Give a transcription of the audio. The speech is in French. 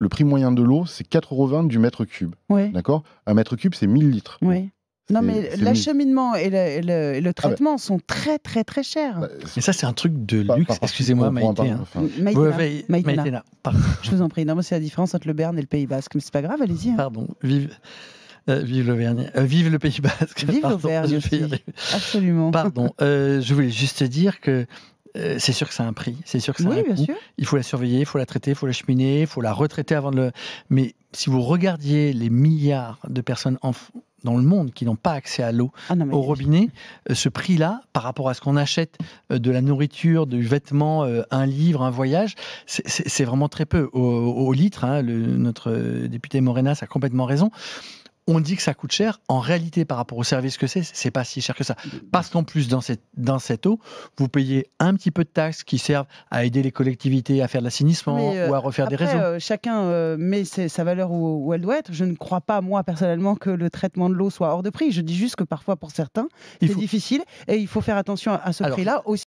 le prix moyen de l'eau, c'est 4,20 du mètre cube. D'accord Un mètre cube, c'est 1000 litres. Oui. Non, mais l'acheminement et, le ah traitement sont très, très, très chers. Mais bah, ça, c'est un truc de luxe. Excusez-moi, Maïté. Je vous en prie. Non, moi, c'est la différence entre le Berne et le Pays Basque. Mais c'est pas grave, allez-y. Hein. Pardon. Vive. le euh, vive euh, vive le Pays Basque. Vive le Absolument. Pardon, euh, je voulais juste dire que euh, c'est sûr que ça a un prix. C'est sûr que ça un bien coût. Il faut la surveiller, il faut la traiter, il faut la cheminer, il faut la retraiter avant de le. Mais si vous regardiez les milliards de personnes dans le monde qui n'ont pas accès à l'eau ah au robinet, euh, ce prix-là, par rapport à ce qu'on achète euh, de la nourriture, du vêtement, un livre, un voyage, c'est vraiment très peu. Au, litre, hein, notre député Morenas a complètement raison on dit que ça coûte cher. En réalité, par rapport au service que c'est, c'est pas si cher que ça. Parce qu'en plus, dans cette, dans cette eau, vous payez un petit peu de taxes qui servent à aider les collectivités à faire de l'assainissement euh, ou à refaire des réseaux. Euh, chacun euh, met sa valeur où, elle doit être. Je ne crois pas, moi, personnellement, que le traitement de l'eau soit hors de prix. Je dis juste que parfois, pour certains, c'est difficile et il faut faire attention à ce prix-là aussi.